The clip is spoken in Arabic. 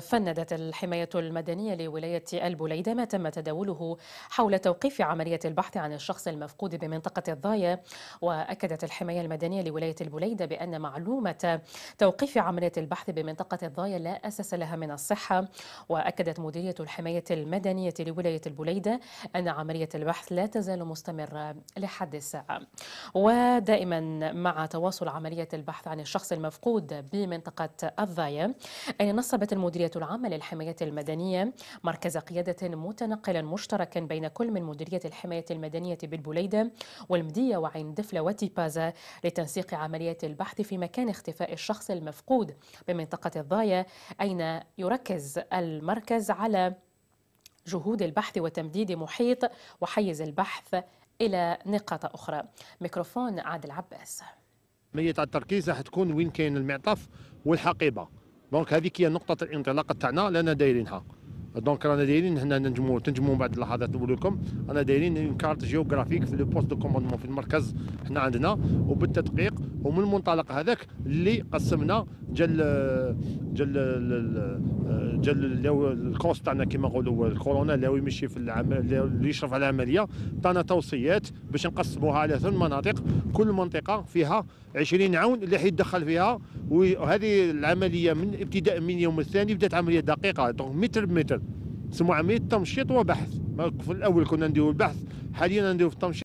فندت الحماية المدنية لولاية البليدة ما تم تداوله حول توقيف عملية البحث عن الشخص المفقود بمنطقة الضاية وأكدت الحماية المدنية لولاية البليدة بأن معلومة توقيف عملية البحث بمنطقة الضاية لا أساس لها من الصحة وأكدت مديرية الحماية المدنية لولاية البليدة أن عملية البحث لا تزال مستمرة لحد الساعة ودائما مع تواصل عملية البحث عن الشخص المفقود بمنطقة الضاية أي نصبت المديرية المديرية العامة للحماية المدنية مركز قيادة متنقلا مشتركا بين كل من مديرية الحماية المدنية بالبليدة والمدية وعين دفلة وتيبازا لتنسيق عملية البحث في مكان اختفاء الشخص المفقود بمنطقة الضاية أين يركز المركز على جهود البحث وتمديد محيط وحيز البحث إلى نقاط أخرى ميكروفون عادل عباس ميت على التركيز راح تكون وين كاين المعطف والحقيبه دونك هذيك هي نقطه الانطلاق تاعنا اللي دايرينها دونك رانا دايرين هنا نجمو تنجمو من بعد اللحظات نقول لكم رانا دايرين اون كارت جيوغرافيك في لو بوست دو كوموندمون في المركز حنا عندنا وبالتدقيق ومن المنطلق هذاك اللي قسمنا ديال ديال ديال الكوست تاعنا كيما نقولوا الكورونا اللي هو يمشي في العمل اللي يشرف على العمليه عطانا توصيات باش نقسموها على ثمان مناطق كل منطقه فيها 20 عون اللي حيتدخل فيها وهذه العمليه من ابتداء من اليوم الثاني بدات عمليه دقيقه دونك متر بمتر سموا عمليه تمشيط وبحث في الاول كنا نديروا البحث حاليا نديروا في التمشيط